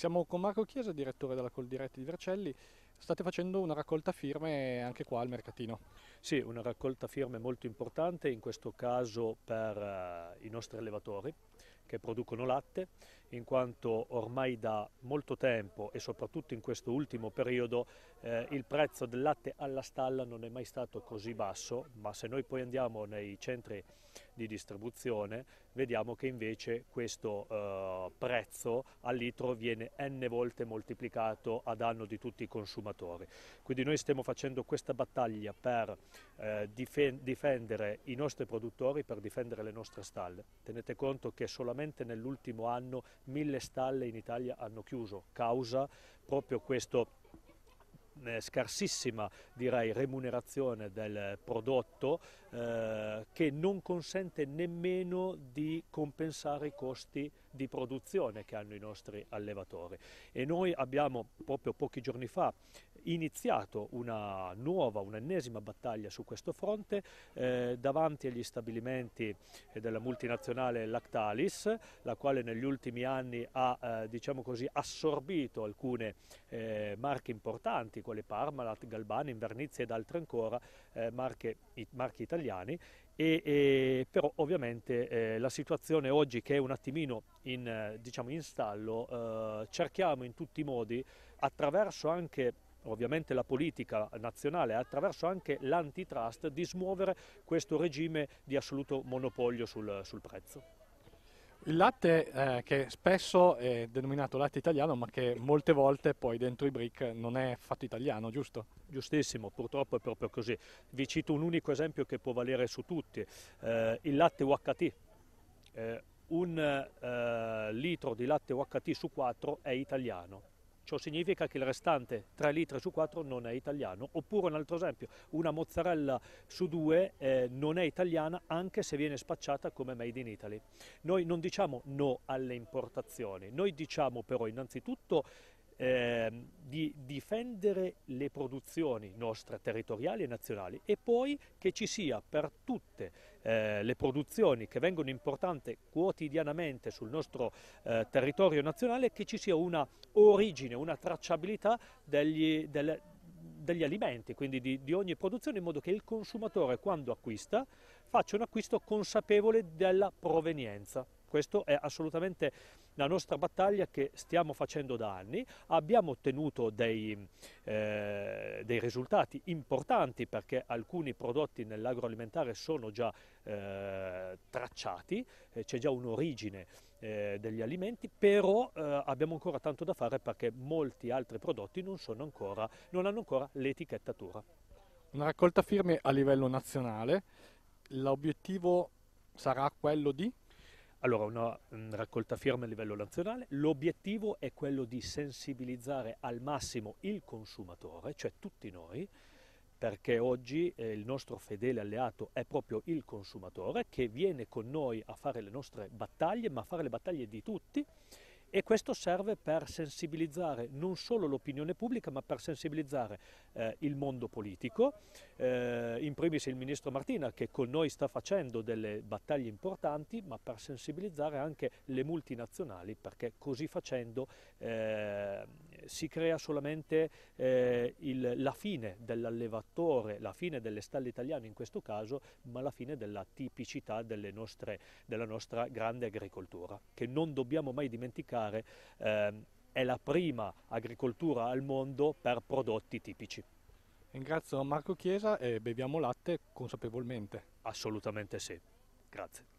Siamo con Marco Chiesa, direttore della Coldiretti di Vercelli. State facendo una raccolta firme anche qua al mercatino. Sì, una raccolta firme molto importante, in questo caso per eh, i nostri allevatori che producono latte in quanto ormai da molto tempo e soprattutto in questo ultimo periodo eh, il prezzo del latte alla stalla non è mai stato così basso, ma se noi poi andiamo nei centri di distribuzione vediamo che invece questo eh, prezzo al litro viene n volte moltiplicato a danno di tutti i consumatori. Quindi noi stiamo facendo questa battaglia per eh, difendere i nostri produttori, per difendere le nostre stalle. Tenete conto che solamente nell'ultimo anno mille stalle in Italia hanno chiuso, causa proprio questo eh, scarsissima direi remunerazione del prodotto eh, che non consente nemmeno di compensare i costi di produzione che hanno i nostri allevatori e noi abbiamo proprio pochi giorni fa iniziato una nuova, un'ennesima battaglia su questo fronte eh, davanti agli stabilimenti eh, della multinazionale Lactalis, la quale negli ultimi anni ha eh, diciamo così, assorbito alcune eh, marche importanti, quali Parmalat, Galbani, Invernizia ed altre ancora, eh, marche, i, marchi italiani, e, e, però ovviamente eh, la situazione oggi che è un attimino in, eh, diciamo, in stallo eh, cerchiamo in tutti i modi attraverso anche ovviamente la politica nazionale attraverso anche l'antitrust di smuovere questo regime di assoluto monopolio sul, sul prezzo. Il latte eh, che spesso è denominato latte italiano ma che molte volte poi dentro i brick non è fatto italiano, giusto? Giustissimo, purtroppo è proprio così. Vi cito un unico esempio che può valere su tutti, eh, il latte UHT. Eh, un eh, litro di latte UHT su quattro è italiano, Ciò significa che il restante 3 litri su 4 non è italiano. Oppure un altro esempio, una mozzarella su 2 eh, non è italiana anche se viene spacciata come made in Italy. Noi non diciamo no alle importazioni, noi diciamo però innanzitutto eh, di difendere le produzioni nostre territoriali e nazionali e poi che ci sia per tutte eh, le produzioni che vengono importanti quotidianamente sul nostro eh, territorio nazionale che ci sia una origine, una tracciabilità degli, delle, degli alimenti, quindi di, di, ogni produzione, in modo che il consumatore quando acquista faccia un acquisto consapevole della provenienza. Questa è assolutamente la nostra battaglia che stiamo facendo da anni. Abbiamo ottenuto dei, eh, dei risultati importanti perché alcuni prodotti nell'agroalimentare sono già eh, tracciati, eh, c'è già un'origine eh, degli alimenti, però eh, abbiamo ancora tanto da fare perché molti altri prodotti non, ancora, non hanno ancora l'etichettatura. Una raccolta firme a livello nazionale, l'obiettivo sarà quello di? Allora, una raccolta firme a livello nazionale, l'obiettivo è quello di sensibilizzare al massimo il consumatore, cioè tutti noi, perché oggi eh, il nostro fedele alleato è proprio il consumatore che viene con noi a fare le nostre battaglie, ma a fare le battaglie di tutti e questo serve per sensibilizzare non solo l'opinione pubblica ma per sensibilizzare eh, il mondo politico, eh, in primis il Ministro Martina che con noi sta facendo delle battaglie importanti ma per sensibilizzare anche le multinazionali perché così facendo eh, si crea solamente eh, il, la fine dell'allevatore, la fine delle stalle italiane in questo caso, ma la fine della tipicità nostre, della nostra grande agricoltura, che non dobbiamo mai dimenticare eh, è la prima agricoltura al mondo per prodotti tipici. Ringrazio Marco Chiesa e beviamo latte consapevolmente. Assolutamente sì, grazie.